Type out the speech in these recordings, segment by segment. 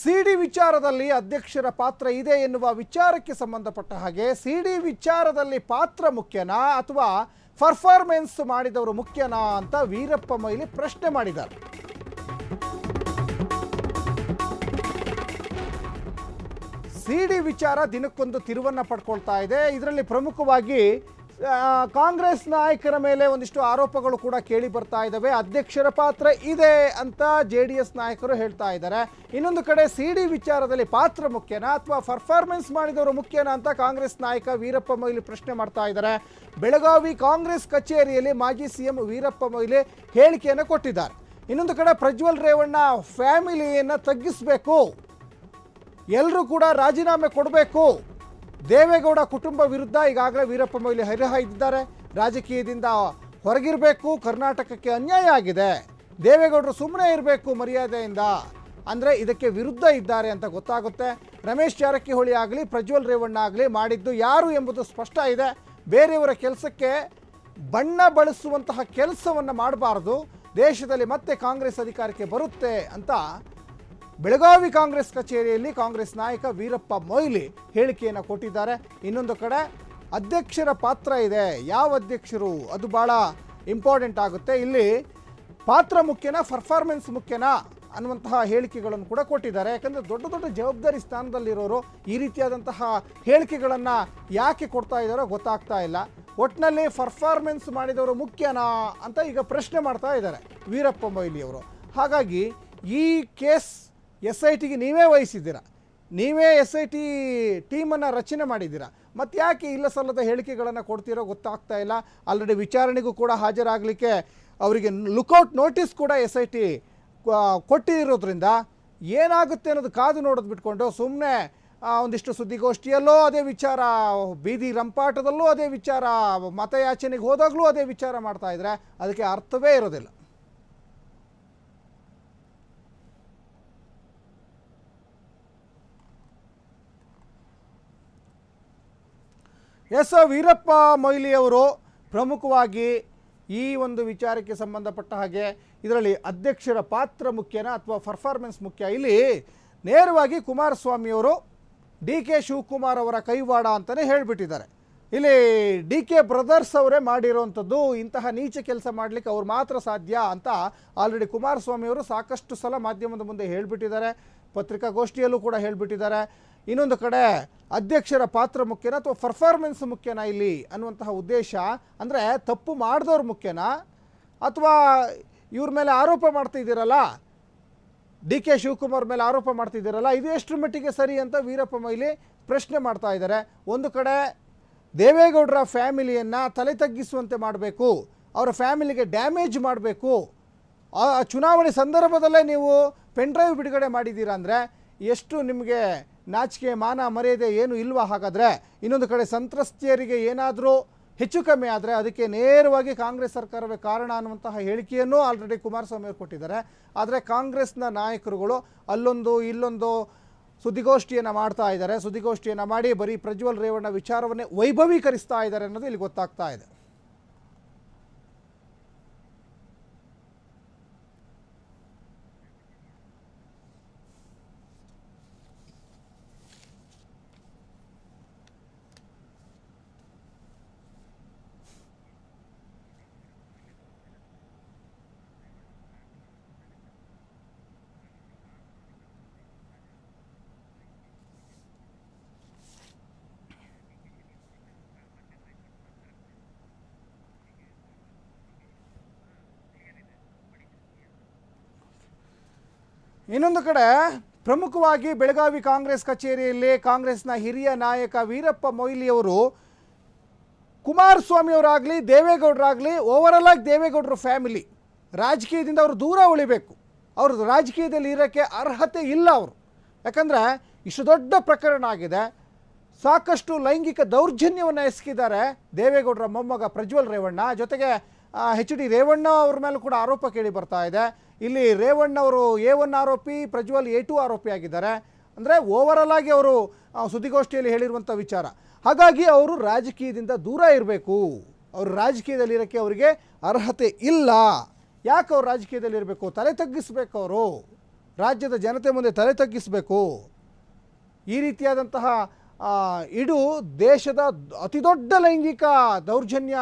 ಸಿಡಿ ವಿಚಾರದಲ್ಲಿ ಅಧ್ಯಕ್ಷರ ಪಾತ್ರ ಇದೆ ಎನ್ನುವ ವಿಚಾರಕ್ಕೆ ಸಂಬಂಧಪಟ್ಟ ಹಾಗೆ ಸಿಡಿ ವಿಚಾರದಲ್ಲಿ ಪಾತ್ರ ಮುಖ್ಯನಾ ಅಥವಾ ಪರ್ಫಾರ್ಮೆನ್ಸ್ ಮಾಡಿದವರು ಮುಖ್ಯನಾ ಅಂತ ವೀರಪ್ಪ ಮೊಯ್ಲಿ ಪ್ರಶ್ನೆ ಮಾಡಿದ್ದಾರೆ ಸಿಡಿ ವಿಚಾರ ದಿನಕ್ಕೊಂದು ತಿರುವನ್ನ ಪಡ್ಕೊಳ್ತಾ ಇದೆ ಇದರಲ್ಲಿ ಪ್ರಮುಖವಾಗಿ ಕಾಂಗ್ರೆಸ್ ನಾಯಕರ ಮೇಲೆ ಒಂದಿಷ್ಟು ಆರೋಪಗಳು ಕೂಡ ಕೇಳಿ ಬರ್ತಾ ಇದ್ದಾವೆ ಅಧ್ಯಕ್ಷರ ಪಾತ್ರ ಇದೆ ಅಂತ ಜೆ ಡಿ ಎಸ್ ನಾಯಕರು ಹೇಳ್ತಾ ಇದ್ದಾರೆ ಇನ್ನೊಂದು ಕಡೆ ಸಿಡಿ ವಿಚಾರದಲ್ಲಿ ಪಾತ್ರ ಮುಖ್ಯನಾ ಅಥವಾ ಪರ್ಫಾರ್ಮೆನ್ಸ್ ಮಾಡಿದವರು ಮುಖ್ಯನಾ ಅಂತ ಕಾಂಗ್ರೆಸ್ ನಾಯಕ ವೀರಪ್ಪ ಮೊಯ್ಲಿ ಪ್ರಶ್ನೆ ಮಾಡ್ತಾ ಇದ್ದಾರೆ ಬೆಳಗಾವಿ ಕಾಂಗ್ರೆಸ್ ಕಚೇರಿಯಲ್ಲಿ ಮಾಜಿ ಸಿಎಂ ವೀರಪ್ಪ ಮೊಯ್ಲಿ ಹೇಳಿಕೆಯನ್ನು ಕೊಟ್ಟಿದ್ದಾರೆ ಇನ್ನೊಂದು ಕಡೆ ಪ್ರಜ್ವಲ್ ರೇವಣ್ಣ ಫ್ಯಾಮಿಲಿಯನ್ನು ತಗ್ಗಿಸಬೇಕು ಎಲ್ಲರೂ ಕೂಡ ರಾಜೀನಾಮೆ ಕೊಡಬೇಕು ದೇವೇಗೌಡ ಕುಟುಂಬ ವಿರುದ್ಧ ಈಗಾಗಲೇ ವೀರಪ್ಪ ಮೊಯ್ಲಿ ಹರಿಹಾಯ್ದಿದ್ದಾರೆ ರಾಜಕೀಯದಿಂದ ಹೊರಗಿರಬೇಕು ಕರ್ನಾಟಕಕ್ಕೆ ಅನ್ಯಾಯ ಆಗಿದೆ ದೇವೇಗೌಡರು ಸುಮ್ಮನೆ ಇರಬೇಕು ಮರ್ಯಾದೆಯಿಂದ ಅಂದರೆ ಇದಕ್ಕೆ ವಿರುದ್ಧ ಇದ್ದಾರೆ ಅಂತ ಗೊತ್ತಾಗುತ್ತೆ ರಮೇಶ್ ಜಾರಕಿಹೊಳಿ ಆಗಲಿ ಪ್ರಜ್ವಲ್ ರೇವಣ್ಣ ಆಗಲಿ ಮಾಡಿದ್ದು ಯಾರು ಎಂಬುದು ಸ್ಪಷ್ಟ ಇದೆ ಬೇರೆಯವರ ಕೆಲಸಕ್ಕೆ ಬಣ್ಣ ಬಳಸುವಂತಹ ಕೆಲಸವನ್ನು ಮಾಡಬಾರದು ದೇಶದಲ್ಲಿ ಮತ್ತೆ ಕಾಂಗ್ರೆಸ್ ಅಧಿಕಾರಕ್ಕೆ ಬರುತ್ತೆ ಅಂತ ಬೆಳಗಾವಿ ಕಾಂಗ್ರೆಸ್ ಕಚೇರಿಯಲ್ಲಿ ಕಾಂಗ್ರೆಸ್ ನಾಯಕ ವೀರಪ್ಪ ಮೊಯ್ಲಿ ಹೇಳಿಕೆಯನ್ನು ಕೊಟ್ಟಿದ್ದಾರೆ ಇನ್ನೊಂದು ಕಡೆ ಅಧ್ಯಕ್ಷರ ಪಾತ್ರ ಇದೆ ಯಾವ ಅಧ್ಯಕ್ಷರು ಅದು ಭಾಳ ಇಂಪಾರ್ಟೆಂಟ್ ಆಗುತ್ತೆ ಇಲ್ಲಿ ಪಾತ್ರ ಮುಖ್ಯನಾ ಪರ್ಫಾರ್ಮೆನ್ಸ್ ಮುಖ್ಯನಾ ಅನ್ನುವಂತಹ ಹೇಳಿಕೆಗಳನ್ನು ಕೂಡ ಕೊಟ್ಟಿದ್ದಾರೆ ಯಾಕಂದರೆ ದೊಡ್ಡ ದೊಡ್ಡ ಜವಾಬ್ದಾರಿ ಸ್ಥಾನದಲ್ಲಿರೋರು ಈ ರೀತಿಯಾದಂತಹ ಹೇಳಿಕೆಗಳನ್ನು ಯಾಕೆ ಕೊಡ್ತಾ ಇದ್ದಾರೋ ಗೊತ್ತಾಗ್ತಾ ಇಲ್ಲ ಒಟ್ಟಿನಲ್ಲಿ ಪರ್ಫಾರ್ಮೆನ್ಸ್ ಮಾಡಿದವರು ಮುಖ್ಯನಾ ಅಂತ ಈಗ ಪ್ರಶ್ನೆ ಮಾಡ್ತಾ ಇದ್ದಾರೆ ವೀರಪ್ಪ ಮೊಯ್ಲಿ ಅವರು ಹಾಗಾಗಿ ಈ ಕೇಸ್ ಎಸ್ ಐ ಟಿಗೆ ನೀವೇ ವಹಿಸಿದ್ದೀರ ನೀವೇ ಎಸ್ ಐ ಟಿ ಟೀಮನ್ನು ರಚನೆ ಮಾಡಿದ್ದೀರಾ ಮತ್ತು ಯಾಕೆ ಇಲ್ಲ ಸಲ್ಲದ ಹೇಳಿಕೆಗಳನ್ನು ಕೊಡ್ತೀರೋ ಗೊತ್ತಾಗ್ತಾ ಇಲ್ಲ ಆಲ್ರೆಡಿ ವಿಚಾರಣೆಗೂ ಕೂಡ ಹಾಜರಾಗಲಿಕ್ಕೆ ಅವರಿಗೆ ಲುಕೌಟ್ ನೋಟಿಸ್ ಕೂಡ ಎಸ್ ಐ ಟಿ ಕೊಟ್ಟಿರೋದ್ರಿಂದ ಏನಾಗುತ್ತೆ ಅನ್ನೋದು ಕಾದು ನೋಡೋದು ಬಿಟ್ಕೊಂಡು ಸುಮ್ಮನೆ ಒಂದಿಷ್ಟು ಸುದ್ದಿಗೋಷ್ಠಿಯಲ್ಲೋ ಅದೇ ವಿಚಾರ ಬೀದಿ ರಂಪಾಟದಲ್ಲೂ ಅದೇ ವಿಚಾರ ಮತಯಾಚನೆಗೆ ಹೋದಾಗಲೂ ಅದೇ ವಿಚಾರ ಮಾಡ್ತಾಯಿದ್ರೆ ಅದಕ್ಕೆ ಅರ್ಥವೇ ಇರೋದಿಲ್ಲ ಎಸ್ ವೀರಪ್ಪ ಮೊಯ್ಲಿಯವರು ಪ್ರಮುಖವಾಗಿ ಈ ಒಂದು ವಿಚಾರಕ್ಕೆ ಸಂಬಂಧಪಟ್ಟ ಹಾಗೆ ಇದರಲ್ಲಿ ಅಧ್ಯಕ್ಷರ ಪಾತ್ರ ಮುಖ್ಯನ ಅಥವಾ ಪರ್ಫಾರ್ಮೆನ್ಸ್ ಮುಖ್ಯ ಇಲ್ಲಿ ನೇರವಾಗಿ ಕುಮಾರಸ್ವಾಮಿಯವರು ಡಿ ಕೆ ಶಿವಕುಮಾರ್ ಅವರ ಕೈವಾಡ ಅಂತಲೇ ಹೇಳಿಬಿಟ್ಟಿದ್ದಾರೆ ಇಲ್ಲಿ ಡಿ ಕೆ ಬ್ರದರ್ಸ್ ಅವರೇ ಮಾಡಿರೋವಂಥದ್ದು ಇಂತಹ ನೀಚ ಕೆಲಸ ಮಾಡಲಿಕ್ಕೆ ಅವ್ರು ಮಾತ್ರ ಸಾಧ್ಯ ಅಂತ ಆಲ್ರೆಡಿ ಕುಮಾರಸ್ವಾಮಿಯವರು ಸಾಕಷ್ಟು ಸಲ ಮಾಧ್ಯಮದ ಮುಂದೆ ಹೇಳಿಬಿಟ್ಟಿದ್ದಾರೆ ಪತ್ರಿಕಾಗೋಷ್ಠಿಯಲ್ಲೂ ಕೂಡ ಹೇಳಿಬಿಟ್ಟಿದ್ದಾರೆ ಇನ್ನೊಂದು ಕಡೆ ಅಧ್ಯಕ್ಷರ ಪಾತ್ರ ಮುಖ್ಯನ ಅಥವಾ ಪರ್ಫಾರ್ಮೆನ್ಸ್ ಮುಖ್ಯನಾ ಇಲ್ಲಿ ಅನ್ನುವಂತಹ ಉದ್ದೇಶ ಅಂದರೆ ತಪ್ಪು ಮಾಡಿದವ್ರ ಮುಖ್ಯನಾ ಅಥವಾ ಇವ್ರ ಮೇಲೆ ಆರೋಪ ಮಾಡ್ತಿದ್ದೀರಲ್ಲ ಡಿ ಕೆ ಶಿವಕುಮಾರ್ ಮೇಲೆ ಆರೋಪ ಮಾಡ್ತಿದ್ದೀರಲ್ಲ ಇದು ಎಷ್ಟು ಮಟ್ಟಿಗೆ ಸರಿ ಅಂತ ವೀರಪ್ಪ ಮೊಯ್ಲಿ ಪ್ರಶ್ನೆ ಮಾಡ್ತಾ ಇದ್ದಾರೆ ಒಂದು ಕಡೆ ದೇವೇಗೌಡರ ಫ್ಯಾಮಿಲಿಯನ್ನು ತಲೆ ತಗ್ಗಿಸುವಂತೆ ಮಾಡಬೇಕು ಅವರ ಫ್ಯಾಮಿಲಿಗೆ ಡ್ಯಾಮೇಜ್ ಮಾಡಬೇಕು ಆ ಚುನಾವಣೆ ಸಂದರ್ಭದಲ್ಲೇ ನೀವು ಪೆನ್ ಡ್ರೈವ್ ಬಿಡುಗಡೆ ಮಾಡಿದ್ದೀರಾ ಅಂದರೆ ಎಷ್ಟು ನಿಮಗೆ ನಾಚಿಕೆ ಮಾನ ಮರ್ಯಾದೆ ಏನು ಇಲ್ವಾ ಹಾಗಾದರೆ ಇನ್ನೊಂದು ಕಡೆ ಸಂತ್ರಸ್ತೆಯರಿಗೆ ಏನಾದರೂ ಹೆಚ್ಚು ಕಮ್ಮಿ ಆದರೆ ಅದಕ್ಕೆ ನೇರವಾಗಿ ಕಾಂಗ್ರೆಸ್ ಸರ್ಕಾರವೇ ಕಾರಣ ಅನ್ನುವಂತಹ ಹೇಳಿಕೆಯನ್ನು ಆಲ್ರೆಡಿ ಕುಮಾರಸ್ವಾಮಿ ಅವರು ಕೊಟ್ಟಿದ್ದಾರೆ ಆದರೆ ಕಾಂಗ್ರೆಸ್ನ ನಾಯಕರುಗಳು ಅಲ್ಲೊಂದು ಇಲ್ಲೊಂದು ಸುದ್ದಿಗೋಷ್ಠಿಯನ್ನು ಮಾಡ್ತಾ ಇದ್ದಾರೆ ಸುದ್ದಿಗೋಷ್ಠಿಯನ್ನು ಮಾಡಿ ಬರೀ ಪ್ರಜ್ವಲ್ ರೇವಣ್ಣ ವಿಚಾರವನ್ನೇ ವೈಭವೀಕರಿಸ್ತಾ ಇದ್ದಾರೆ ಅನ್ನೋದು ಇಲ್ಲಿ ಗೊತ್ತಾಗ್ತಾ ಇದೆ ಇನ್ನೊಂದು ಕಡೆ ಪ್ರಮುಖವಾಗಿ ಬೆಳಗಾವಿ ಕಾಂಗ್ರೆಸ್ ಕಚೇರಿಯಲ್ಲಿ ಕಾಂಗ್ರೆಸ್ನ ಹಿರಿಯ ನಾಯಕ ವೀರಪ್ಪ ಮೊಯ್ಲಿಯವರು ಕುಮಾರಸ್ವಾಮಿ ಅವರಾಗಲಿ ದೇವೇಗೌಡರಾಗಲಿ ಓವರಾಲ್ ಆಗಿ ದೇವೇಗೌಡರ ಫ್ಯಾಮಿಲಿ ರಾಜಕೀಯದಿಂದ ಅವರು ದೂರ ಉಳಿಬೇಕು ಅವರು ರಾಜಕೀಯದಲ್ಲಿ ಇರೋಕ್ಕೆ ಅರ್ಹತೆ ಇಲ್ಲ ಅವರು ಯಾಕಂದರೆ ಇಷ್ಟು ದೊಡ್ಡ ಪ್ರಕರಣ ಆಗಿದೆ ಸಾಕಷ್ಟು ಲೈಂಗಿಕ ದೌರ್ಜನ್ಯವನ್ನು ಎಸಗಿದ್ದಾರೆ ದೇವೇಗೌಡರ ಮೊಮ್ಮಗ ಪ್ರಜ್ವಲ್ ರೇವಣ್ಣ ಜೊತೆಗೆ ಹೆಚ್ ಡಿ ರೇವಣ್ಣ ಅವ್ರ ಮೇಲೂ ಕೂಡ ಆರೋಪ ಕೇಳಿ ಬರ್ತಾ ಇದೆ ಇಲ್ಲಿ ರೇವಣ್ಣ ಅವರು ಎ ಒನ್ ಆರೋಪಿ ಪ್ರಜ್ವಲ್ ಎ ಟು ಆರೋಪಿ ಆಗಿದ್ದಾರೆ ಅಂದರೆ ಆಲ್ ಆಗಿ ಅವರು ಸುದ್ದಿಗೋಷ್ಠಿಯಲ್ಲಿ ಹೇಳಿರುವಂಥ ವಿಚಾರ ಹಾಗಾಗಿ ಅವರು ರಾಜಕೀಯದಿಂದ ದೂರ ಇರಬೇಕು ಅವರು ರಾಜಕೀಯದಲ್ಲಿ ಇರೋಕ್ಕೆ ಅವರಿಗೆ ಅರ್ಹತೆ ಇಲ್ಲ ಯಾಕೆ ಅವ್ರು ರಾಜಕೀಯದಲ್ಲಿ ಇರಬೇಕು ತಲೆ ತಗ್ಗಿಸ್ಬೇಕು ಅವರು ರಾಜ್ಯದ ಜನತೆ ಮುಂದೆ ತಲೆ ತಗ್ಗಿಸಬೇಕು ಈ ರೀತಿಯಾದಂತಹ ಇಡು ದೇಶದ ಅತಿದೊಡ್ಡ ಲೈಂಗಿಕ ದೌರ್ಜನ್ಯ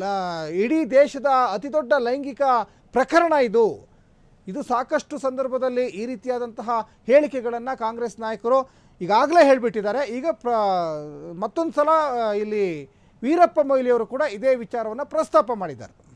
ಲ ಇಡೀ ದೇಶದ ಅತಿ ದೊಡ್ಡ ಲೈಂಗಿಕ ಪ್ರಕರಣ ಇದು ಇದು ಸಾಕಷ್ಟು ಸಂದರ್ಭದಲ್ಲಿ ಈ ರೀತಿಯಾದಂತಹ ಹೇಳಿಕೆಗಳನ್ನು ಕಾಂಗ್ರೆಸ್ ನಾಯಕರು ಈಗಾಗಲೇ ಹೇಳಿಬಿಟ್ಟಿದ್ದಾರೆ ಈಗ ಪ್ರ ಮತ್ತೊಂದು ಸಲ ಇಲ್ಲಿ ವೀರಪ್ಪ ಮೊಯ್ಲಿಯವರು ಕೂಡ ಇದೇ ವಿಚಾರವನ್ನು ಪ್ರಸ್ತಾಪ ಮಾಡಿದ್ದಾರೆ